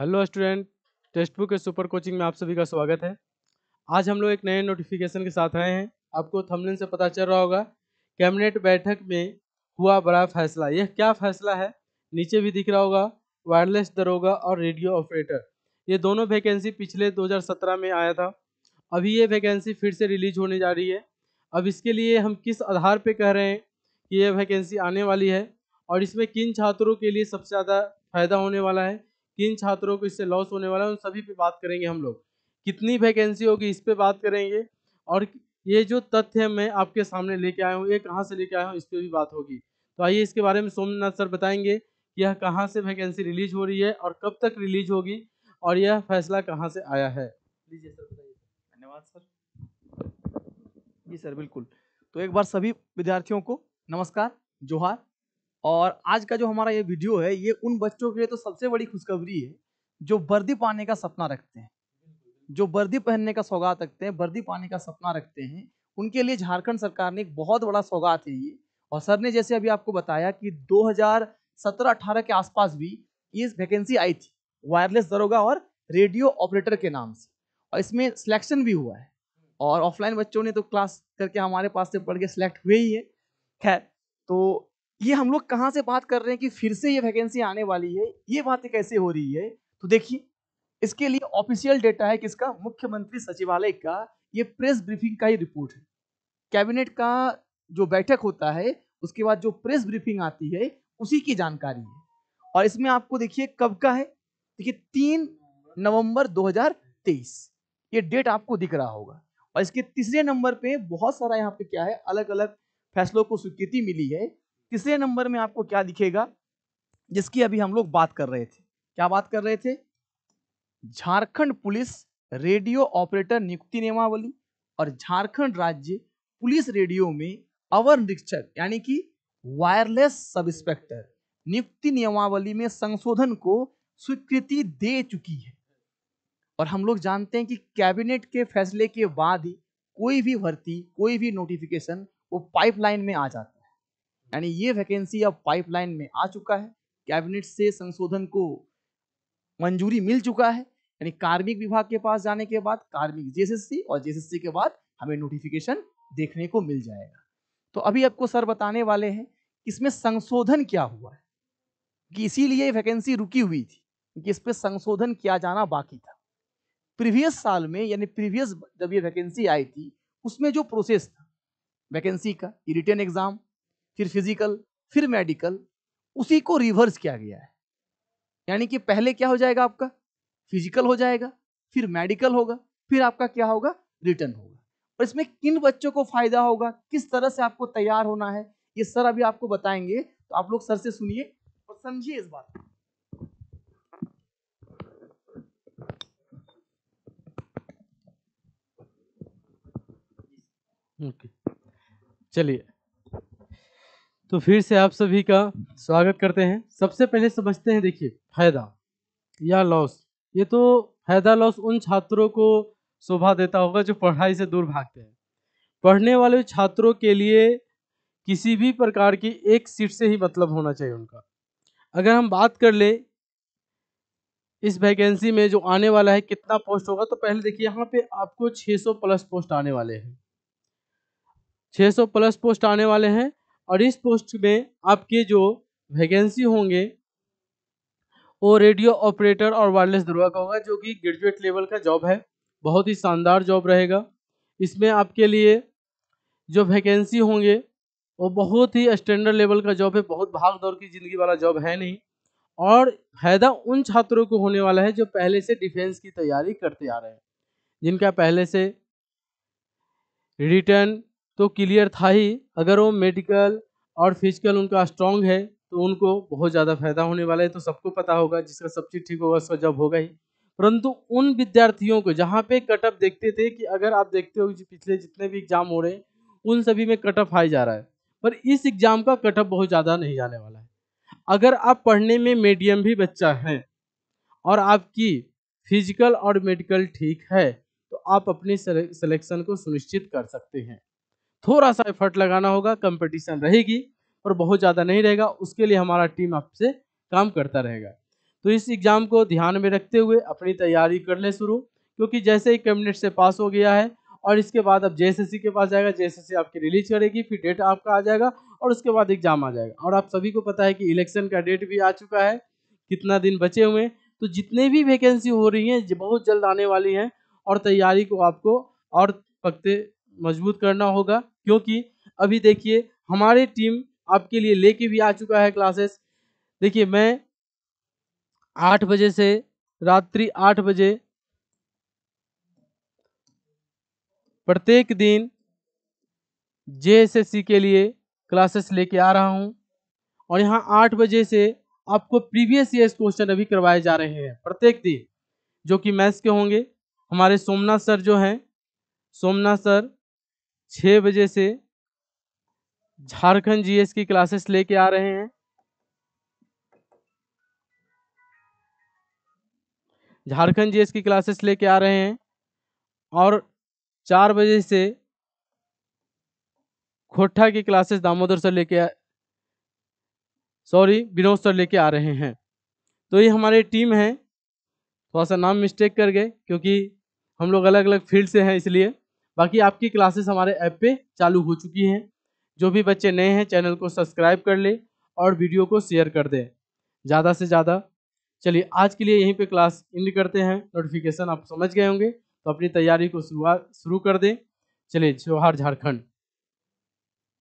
hello student Testbook super coaching में आप सभी का स्वागत है आज हम लोग एक नए नोटिफिकेशन के साथ आए हैं आपको थमलिन से पता चल रहा होगा कैबिनेट बैठक में हुआ बड़ा फैसला यह क्या फैसला है नीचे भी दिख रहा होगा वायरलेस दरोगा और रेडियो ऑपरेटर ये दोनों वैकेंसी पिछले दो में आया था अभी ये वैकेंसी फिर से रिलीज होने जा रही है अब इसके लिए हम किस आधार पर कह रहे हैं कि यह वैकेंसी आने वाली है और इसमें किन छात्रों के लिए सबसे ज़्यादा फायदा होने वाला है किन छात्रों को इससे लॉस होने वाला है उन सभी पे बात करेंगे हम लोग कितनी वैकेंसी होगी इस पर बात करेंगे और ये जो तथ्य मैं आपके सामने लेके आया हूँ ये कहाँ से लेके आया हूँ इस पर भी बात होगी तो आइए इसके बारे में सोमनाथ सर बताएंगे कि यह कहाँ से वैकेंसी रिलीज हो रही है और कब तक रिलीज होगी और यह फैसला कहाँ से आया है लीजिए सर बताइए धन्यवाद सर जी सर बिल्कुल तो एक बार सभी विद्यार्थियों को नमस्कार जोहार और आज का जो हमारा ये वीडियो है ये उन बच्चों के लिए तो सबसे बड़ी खुशखबरी है जो वर्दी पाने का सपना रखते हैं जो वर्दी पहनने का सौगात रखते हैं वर्दी पाने का सपना रखते हैं उनके लिए झारखंड सरकार ने एक बहुत बड़ा सौगात है ये और सर ने जैसे अभी आपको बताया कि 2017-18 के आसपास भी ये वैकेंसी आई थी वायरलेस दरोगा और रेडियो ऑपरेटर के नाम से और इसमें सिलेक्शन भी हुआ है और ऑफलाइन बच्चों ने तो क्लास करके हमारे पास से पढ़ के सिलेक्ट हुए ही है खैर तो ये हम लोग कहाँ से बात कर रहे हैं कि फिर से ये वैकेंसी आने वाली है ये बात कैसे हो रही है तो देखिए इसके लिए ऑफिशियल डेटा है किसका मुख्यमंत्री सचिवालय का ये प्रेस ब्रीफिंग का ही रिपोर्ट है कैबिनेट का जो बैठक होता है उसके बाद जो प्रेस ब्रीफिंग आती है उसी की जानकारी है और इसमें आपको देखिए कब का है देखिए तीन नवंबर 2023 ये डेट आपको दिख रहा होगा और इसके तीसरे नंबर पे बहुत सारा यहाँ पे क्या है अलग अलग फैसलों को स्वीकृति मिली है तीसरे नंबर में आपको क्या दिखेगा जिसकी अभी हम लोग बात कर रहे थे क्या बात कर रहे थे झारखंड पुलिस रेडियो ऑपरेटर नियुक्ति नियमावली और झारखंड राज्य पुलिस रेडियो में अवर निरीक्षक यानी कि वायरलेस सब इंस्पेक्टर नियुक्ति नियमावली में संशोधन को स्वीकृति दे चुकी है और हम लोग जानते हैं कि कैबिनेट के फैसले के बाद ही कोई भी भर्ती कोई भी नोटिफिकेशन वो पाइपलाइन में आ जाता है यानी ये वैकेंसी अब पाइपलाइन में आ चुका है कैबिनेट से संशोधन को मंजूरी मिल चुका है यानी कार्मिक विभाग के पास जाने के बाद कार्मिक जेएसएससी और जेएसएससी के बाद हमें नोटिफिकेशन देखने को मिल जाएगा तो अभी आपको सर बताने वाले हैं इसमें संशोधन क्या हुआ है कि इसीलिए वैकेंसी रुकी हुई थी कि इस पर संशोधन किया जाना बाकी था प्रीवियस साल में यानी प्रीवियस जब ये वैकेंसी आई थी उसमें जो प्रोसेस था वैकेंसी का रिटर्न एग्जाम फिर फिजिकल फिर मेडिकल उसी को रिवर्स किया गया है यानी कि पहले क्या हो जाएगा आपका फिजिकल हो जाएगा फिर मेडिकल होगा फिर आपका क्या होगा रिटर्न होगा और इसमें किन बच्चों को फायदा होगा किस तरह से आपको तैयार होना है ये सर अभी आपको बताएंगे तो आप लोग सर से सुनिए और समझिए इस बात को ओके चलिए तो फिर से आप सभी का स्वागत करते हैं सबसे पहले समझते हैं देखिए फायदा या लॉस ये तो फायदा लॉस उन छात्रों को शोभा देता होगा जो पढ़ाई से दूर भागते हैं पढ़ने वाले छात्रों के लिए किसी भी प्रकार की एक सीट से ही मतलब होना चाहिए उनका अगर हम बात कर ले इस वैकेंसी में जो आने वाला है कितना पोस्ट होगा तो पहले देखिए यहाँ पे आपको 600 प्लस पोस्ट आने वाले हैं 600 प्लस पोस्ट आने वाले हैं और इस पोस्ट में आपके जो वैकेंसी होंगे वो रेडियो ऑपरेटर और वायरलेस दरवा का होगा जो कि ग्रेजुएट लेवल का जॉब है बहुत ही शानदार जॉब रहेगा इसमें आपके लिए जो वैकेंसी होंगे वो बहुत ही स्टैंडर्ड लेवल का जॉब है बहुत भाग दौड़ की ज़िंदगी वाला जॉब है नहीं और फायदा उन छात्रों को होने वाला है जो पहले से डिफेंस की तैयारी करते आ रहे हैं जिनका पहले से रिटर्न तो क्लियर था ही अगर वो मेडिकल और फिजिकल उनका स्ट्रांग है तो उनको बहुत ज़्यादा फायदा होने वाला है तो सबको पता होगा जिसका सब चीज़ ठीक होगा उसका जब होगा ही परंतु उन विद्यार्थियों को जहाँ पे कटअप देखते थे कि अगर आप देखते हो पिछले जितने भी एग्जाम हो रहे हैं उन सभी में कटअप ऑफ हाई जा रहा है पर इस एग्जाम का कटअप बहुत ज़्यादा नहीं जाने वाला है अगर आप पढ़ने में मीडियम भी बच्चा है और आपकी फिजिकल और मेडिकल ठीक है तो आप अपने सिलेक्शन को सुनिश्चित कर सकते हैं थोड़ा सा एफर्ट लगाना होगा कंपटीशन रहेगी और बहुत ज़्यादा नहीं रहेगा उसके लिए हमारा टीम आपसे काम करता रहेगा तो इस एग्ज़ाम को ध्यान में रखते हुए अपनी तैयारी कर लें शुरू क्योंकि जैसे ही कैबिनेट से पास हो गया है और इसके बाद अब जेएसएससी के पास जाएगा जेएसएससी आपकी रिलीज करेगी फिर डेट आपका आ जाएगा और उसके बाद एग्जाम आ जाएगा और आप सभी को पता है कि इलेक्शन का डेट भी आ चुका है कितना दिन बचे हुए हैं तो जितने भी वैकेंसी हो रही हैं बहुत जल्द आने वाली हैं और तैयारी को आपको और पकते मजबूत करना होगा क्योंकि अभी देखिए हमारे टीम आपके लिए लेके भी आ चुका है क्लासेस देखिए मैं आठ बजे से रात्रि आठ बजे प्रत्येक दिन जे के लिए क्लासेस लेके आ रहा हूं और यहाँ आठ बजे से आपको प्रीवियस ईयर क्वेश्चन अभी करवाए जा रहे हैं प्रत्येक दिन जो कि मैथ्स के होंगे हमारे सोमनाथ सर जो हैं सोमनाथ सर छः बजे से झारखंड जीएस की क्लासेस लेके आ रहे हैं झारखंड जीएस की क्लासेस लेके आ रहे हैं और चार बजे से खोटा की क्लासेस दामोदर सर लेके सॉरी विनोद सर लेके आ रहे हैं तो ये हमारी टीम है थोड़ा सा नाम मिस्टेक कर गए क्योंकि हम लोग अलग अलग फील्ड से हैं इसलिए बाकी आपकी क्लासेस हमारे ऐप पे चालू हो चुकी हैं जो भी बच्चे नए हैं चैनल को सब्सक्राइब कर ले और वीडियो को शेयर कर दें ज़्यादा से ज़्यादा चलिए आज के लिए यहीं पे क्लास इंड करते हैं नोटिफिकेशन आप समझ गए होंगे तो अपनी तैयारी को शुरुआत शुरू कर दें चलिए जोहार झारखंड